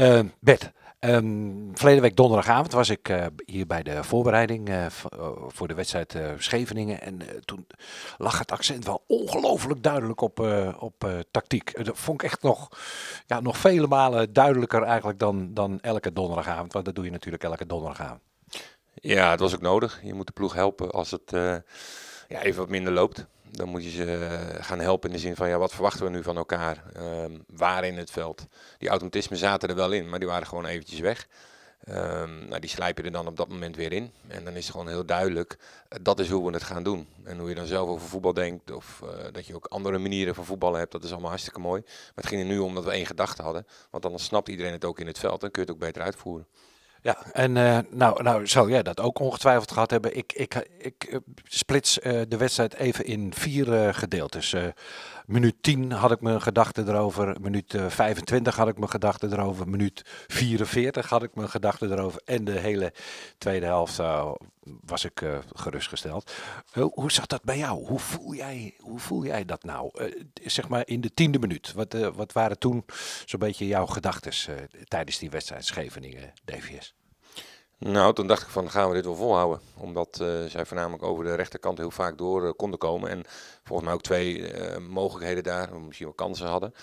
Uh, Bert, ehm, verleden week donderdagavond was ik eh, hier bij de voorbereiding eh, eh, voor de wedstrijd Scheveningen. En toen lag het accent wel ongelooflijk duidelijk op, op tactiek. Dat vond ik echt nog, ja, nog vele malen duidelijker eigenlijk dan, dan elke donderdagavond. Want dat doe je natuurlijk elke donderdagavond. Ja, het was ook nodig. Je moet de ploeg helpen als het ja, even wat minder loopt. Dan moet je ze eh, gaan helpen in de zin van ja, wat verwachten we nu van elkaar? Ehm, waar in het veld? Die automatismen zaten er wel in, maar die waren gewoon eventjes weg. Ehm, nou, die slijp je er dan op dat moment weer in. En dan is het gewoon heel duidelijk, eh, dat is hoe we het gaan doen. En hoe je dan zelf over voetbal denkt, of eh, dat je ook andere manieren van voetballen hebt, dat is allemaal hartstikke mooi. Maar het ging er nu om dat we één gedachte hadden, want dan snapt iedereen het ook in het veld en kun je het ook beter uitvoeren. Ja, en eh, nou, nou zou jij dat ook ongetwijfeld gehad hebben. Ik, ik, ik eh, splits eh, de wedstrijd even in vier gedeeltes. minuut 10 had ik mijn gedachten erover. Minuut 25 had ik mijn gedachten erover. Minuut 44 had ik mijn gedachten erover. En de hele tweede helft was ik gerustgesteld. hoe zat dat bij jou? Hoe voel jij, hoe voel jij dat nou? zeg maar in de tiende minuut. Wat, wat waren toen zo'n beetje jouw gedachten tijdens die wedstrijd Scheveningen, DVS? Nou, toen dacht ik van gaan we dit wel volhouden. Omdat eh, zij voornamelijk over de rechterkant heel vaak door eh, konden komen. En volgens mij ook twee eh, mogelijkheden daar, misschien wel kansen hadden.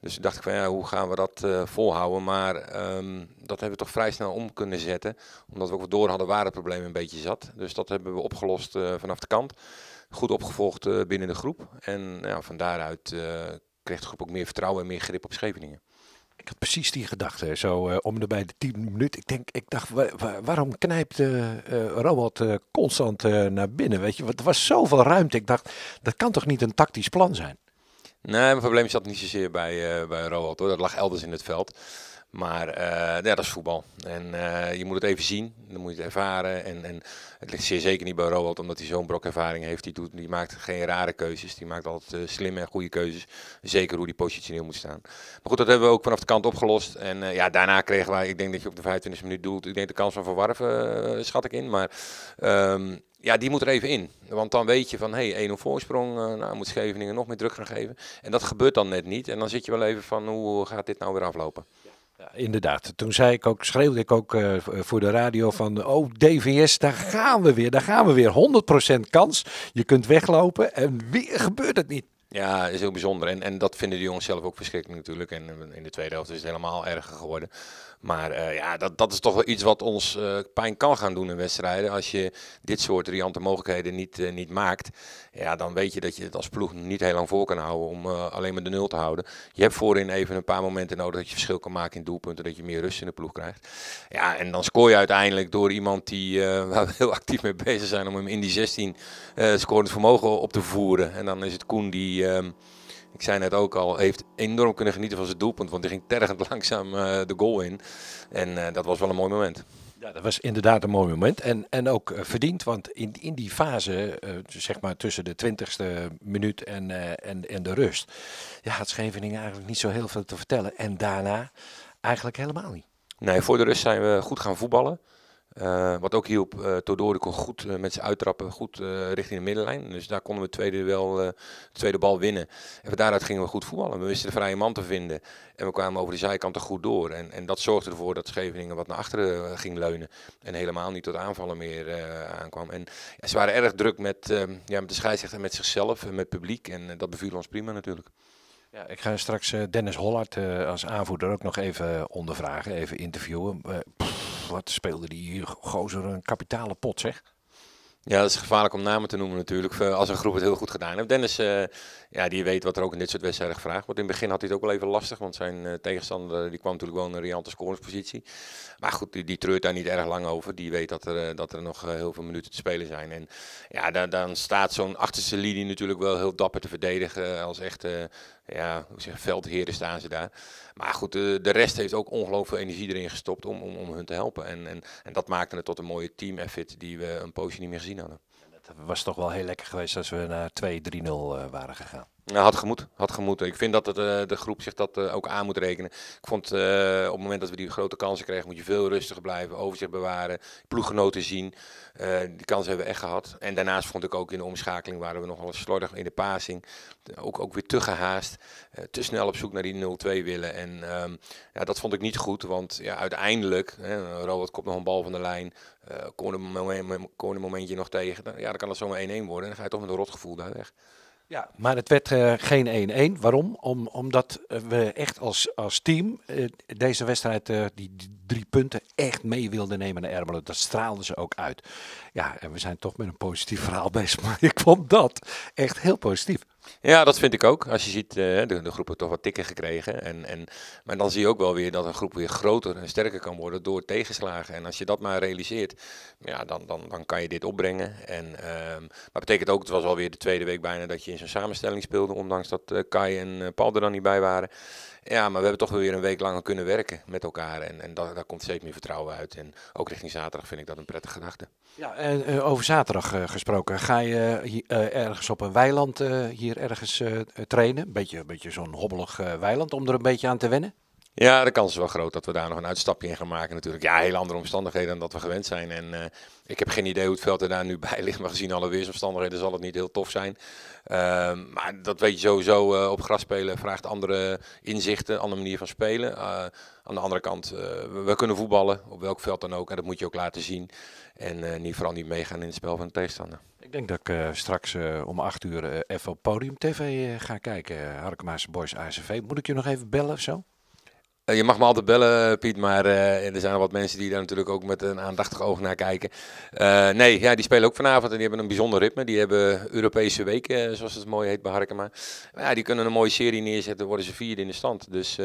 Dus dacht ik van ja, hoe gaan we dat volhouden? Maar ehm, dat hebben we toch vrij snel om kunnen zetten. Omdat we ook door hadden waar het probleem een beetje zat. Dus dat hebben we opgelost vanaf de kant. Goed opgevolgd binnen de groep. En van daaruit kreeg de groep ook meer vertrouwen en meer grip op Scheveningen. Ik had precies die gedachte, zo eh, om de bij de tien minuten. Ik, denk, ik dacht, waarom knijpt uh, constant naar binnen? Weet je? Want er was zoveel ruimte. Ik dacht, dat kan toch niet een tactisch plan zijn? Nee, mijn probleem zat niet zozeer bij, bij Hoor. Dat lag elders in het veld. Maar eh, ja, dat is voetbal. En eh, je moet het even zien, dan moet je het ervaren. En, en het ligt zeer zeker niet bij Roald, omdat hij zo'n brok ervaring heeft. Die, doet, die maakt geen rare keuzes, die maakt altijd eh, slimme en goede keuzes. Zeker hoe die positioneel moet staan. Maar goed, dat hebben we ook vanaf de kant opgelost. En ja, daarna kregen wij, ik denk dat je op de 25e minuut doelt. Ik denk de kans van Verwarven schat ik in, maar... Ehm, ja, die moet er even in. Want dan weet je van, hé, hey, 1-0 voorsprong, nou moet Scheveningen nog meer druk gaan geven. En dat gebeurt dan net niet. En dan zit je wel even van, hoe gaat dit nou weer aflopen? inderdaad. Toen zei ik ook, schreeuwde ik ook eh, eh, voor de radio van, oh DVS, daar gaan we weer, daar gaan we weer. 100% kans, je kunt weglopen en weer gebeurt het niet. Ja, is heel bijzonder. En, en dat vinden de jongens zelf ook verschrikkelijk natuurlijk. En eh, in de tweede helft is het helemaal erger geworden. Maar eh, ja, dat, dat is toch wel iets wat ons eh, pijn kan gaan doen in wedstrijden. Als je dit soort riante mogelijkheden niet, niet maakt, ja, dan weet je dat je het als ploeg niet heel lang voor kan houden om alleen maar de nul te houden. Je hebt voorin even een paar momenten nodig dat je verschil kan maken in doelpunten, dat je meer rust in de ploeg krijgt. Ja, en dan scoor je uiteindelijk door iemand die, waar we heel actief mee bezig zijn om hem in die 16 scorend vermogen op te voeren. En dan is het Koen die die, ehm, ik zei net ook al, heeft enorm kunnen genieten van zijn doelpunt. Want die ging tergend langzaam eh, de goal in. En eh, dat was wel een mooi moment. Ja, dat was inderdaad een mooi moment. En, en ook eh, verdiend, want in, in die fase, zeg maar tussen de twintigste minuut en, en, en de rust, ja, had Scheveningen eigenlijk niet zo heel veel te vertellen. En daarna eigenlijk helemaal niet. Nee, voor de rust zijn we goed gaan voetballen. Eh, wat ook hielp, uh, Todori kon goed eh, met zijn uittrappen, goed richting de middenlijn. Dus daar konden we tweede wel, de tweede bal winnen. En van daaruit gingen we goed voetballen. We wisten de vrije man te vinden. En we kwamen over de zijkanten goed door. En, en dat zorgde ervoor dat Scheveningen wat naar achteren ging leunen. En helemaal niet tot aanvallen meer aankwam. En ja, ze waren erg druk met, ehm, ja, met de scheidsrechter, met zichzelf en met het publiek. En dat beviel ons prima natuurlijk. Ja, ik ga straks Dennis Hollard als aanvoerder ook nog even ondervragen, even interviewen wat speelde die gozer een kapitale pot, zeg. Ja, dat is gevaarlijk om namen te noemen natuurlijk, eh, als een groep het heel goed gedaan heeft. Dennis, eh, ja, die weet wat er ook in dit soort wedstrijden gevraagd wordt. In het begin had hij het ook wel even lastig, want zijn eh, tegenstander die kwam natuurlijk wel in een riante scoringspositie. Maar goed, die, treurt daar niet erg lang over. Die weet dat er, dat er nog heel veel minuten te spelen zijn. En ja, dan, dan staat zo'n achterste linie natuurlijk wel heel dapper te verdedigen als echt ja, hoe zeg, veldheren staan ze daar. Maar goed, de, eh, de rest heeft ook ongelooflijk veel energie erin gestopt om, om, om hun te helpen. En, en, en dat maakte het tot een mooie team effort die we een poosje niet meer gezien hadden. Het was toch wel heel lekker geweest als we naar 2-3-0 eh, waren gegaan. Nou, had gemoed. had gemoed. Ik vind dat het, eh, de groep zich dat eh, ook aan moet rekenen. Ik vond eh, op het moment dat we die grote kansen kregen, moet je veel rustiger blijven, overzicht bewaren, ploeggenoten zien. die kans hebben we echt gehad. En daarnaast vond ik ook in de omschakeling waren we nogal slordig in de passing. Ook, ook weer te gehaast, te snel op zoek naar die 0-2 willen. En ehm, ja, dat vond ik niet goed, want ja, uiteindelijk, hè, Robert komt nog een bal van de lijn, kon een, een momentje nog tegen. Ja, dan kan dat zomaar 1-1 worden dan ga je toch met een rotgevoel daar weg. Ja, maar het werd eh, geen 1-1. Waarom? Om, omdat we echt als, als team eh, deze wedstrijd, eh, die, drie punten, echt mee wilden nemen naar Ermelo. Dat straalden ze ook uit. Ja, en we zijn toch met een positief verhaal bezig. Maar ik vond dat echt heel positief. Ja, dat vind ik ook. Als je ziet, eh, de, de groep heeft toch wat tikken gekregen. En, en, maar dan zie je ook wel weer dat een groep weer groter en sterker kan worden door tegenslagen. En als je dat maar realiseert, ja, dan, dan, dan kan je dit opbrengen. En, um, maar betekent ook, het was alweer de tweede week bijna dat je in zo'n samenstelling speelde. Ondanks dat eh, Kai en eh, Paul er dan niet bij waren. Ja, maar we hebben toch weer een week langer kunnen werken met elkaar. En, en dat, daar komt zeker meer vertrouwen uit. En ook richting zaterdag vind ik dat een prettige gedachte. Ja, en eh, over zaterdag eh, gesproken. Ga je uh, ergens op een weiland hier ergens trainen? Beetje, beetje zo'n hobbelig weiland om er een beetje aan te wennen? Ja, de kans is wel groot dat we daar nog een uitstapje in gaan maken natuurlijk. Ja, heel andere omstandigheden dan dat we gewend zijn. En eh, ik heb geen idee hoe het veld er daar nu bij ligt. Maar gezien alle weersomstandigheden zal het niet heel tof zijn. Ehm, maar dat weet je sowieso. Eh, op gras spelen vraagt andere inzichten, andere manier van spelen. Eh, aan de andere kant, we kunnen voetballen op welk veld dan ook. En dat moet je ook laten zien. En niet, vooral niet meegaan in het spel van de tegenstander. Ik denk dat ik straks om 8 uur even op Podium TV ga kijken. Harkemaas Boys ACV. Moet ik je nog even bellen of zo? Eh, je mag me altijd bellen, Piet, maar eh, er zijn al wat mensen die daar natuurlijk ook met een aandachtig oog naar kijken. Eh, nee, ja, die spelen ook vanavond en die hebben een bijzonder ritme. Die hebben Europese weken, zoals het mooi heet bij Harkema. Maar ja, die kunnen een mooie serie neerzetten, worden ze vierde in de stand. Dus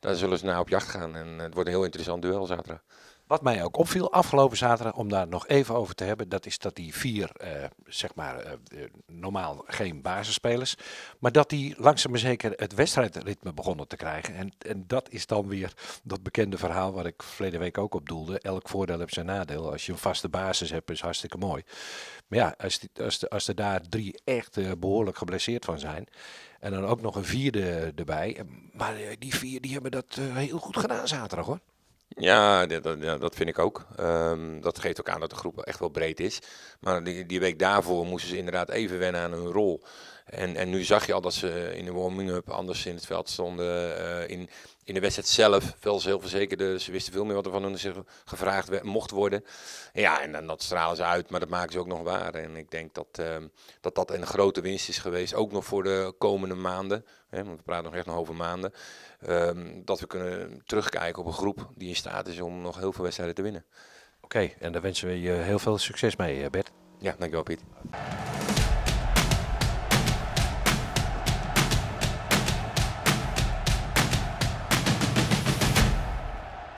daar zullen ze naar op jacht gaan en het wordt een heel interessant duel zaterdag. Wat mij ook opviel afgelopen zaterdag, om daar nog even over te hebben, dat is dat die vier, eh, zeg maar, eh, eh, normaal geen basisspelers, maar dat die langzaam maar zeker het wedstrijdritme begonnen te krijgen. En, en dat is dan weer dat bekende verhaal waar ik verleden week ook op doelde. Elk voordeel heeft zijn nadeel. Als je een vaste basis hebt, is hartstikke mooi. Maar ja, als, als, de, als er daar drie echt behoorlijk geblesseerd van zijn, en dan ook nog een vierde erbij. Maar die vier die hebben dat heel goed gedaan zaterdag hoor. Ja, dat, dat, vind ik ook. Ehm, dat geeft ook aan dat de groep echt wel breed is. Maar die, die week daarvoor moesten ze inderdaad even wennen aan hun rol. En, en nu zag je al dat ze in de warming-up anders in het veld stonden. Eh, in, in de wedstrijd zelf wel ze Ze wisten veel meer wat er van hun zich gevraagd mocht worden. ja, en, dan dat stralen ze uit, maar dat maken ze ook nog waar. En ik denk dat ehm, dat, dat een grote winst is geweest. Ook nog voor de komende maanden. Hè, want we praten nog echt nog over maanden. Ehm, dat we kunnen terugkijken op een groep die in staat is om nog heel veel wedstrijden te winnen. Oké, en daar wensen we je heel veel succes mee, eh, Bert. Ja, dankjewel Piet.